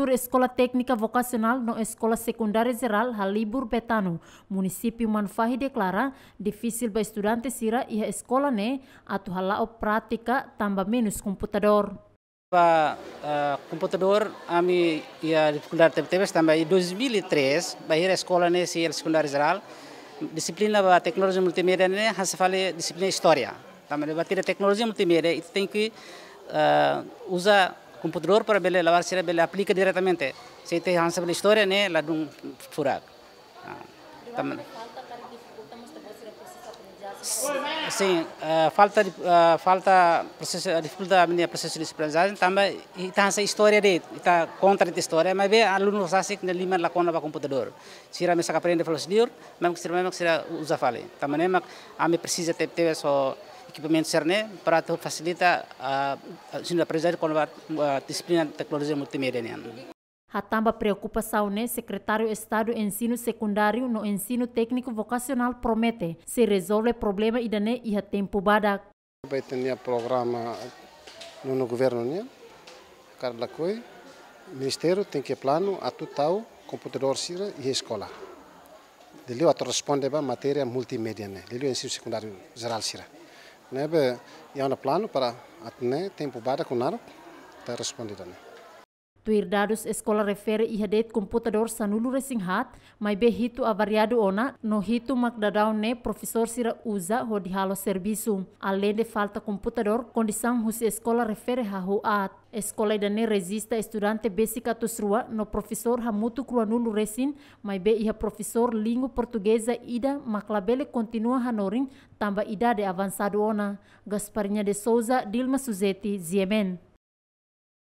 Estrutura escola técnica vocacional no escola secundária geral Halibur Betano, município Manfahi Deklara, "difisil ba estudante sira ia sekolah ne atu halao pratika tambah minus computador. Ba uh, computador ami ia dificuldade tebes tambah em 2003 ba ira sekolah ne si secundária geral disciplina ba teknologi multimedia ne hasafale disiplin historia. Tambah ba teknologi multimedia itu tem que uh, usar computador para ele lavar se ele aplica diretamente. Se tem hansa pela história, né, lá de um furaco. Ah, tá sim, falta falta processo dificuldade minha processo de aprendizagem também está essa história de está contra a história mas bem aluno sabe que lima lá com o computador se irá me sacar aprender falar senhor mesmo que se mesmo que se usa fale também mas a ah, me precisa ter ter só equipamento CERNE para facilitar a ensino aprendizagem com a disciplina de tecnologia multimédia. Atamba preocupação, né? Secretário de Estado Ensino Secundário no Ensino Técnico Vocacional promete se resolve problema idane e a tempo bada. Vai ter programa no governo, né? Carla Coi, Ministério tem que plano a o computador sira e escola. Ele responde a matéria multimédia, né? Dele o ensino secundário geral sira. Ναι, βέβαια, για ένα πλάνο, παρά ναι, την τύπου μπάτα κουνάρα, τα ρεσπονδίτα. dados escola refere det computador sanulu hat, mai be hitu avariado ona, no hitu magdadao ne professor sira usa ho serviço. Além de falta computador, condição husi escola refere hahu at. Escola idane resista estudante basic rua, no professor hamutu kruanulu resin, mai be iha professor língua portuguesa ida maklabele continua hanorin, tamba idade avançado ona. Gasparinha de Souza, Dilma Suzeti Ziemen.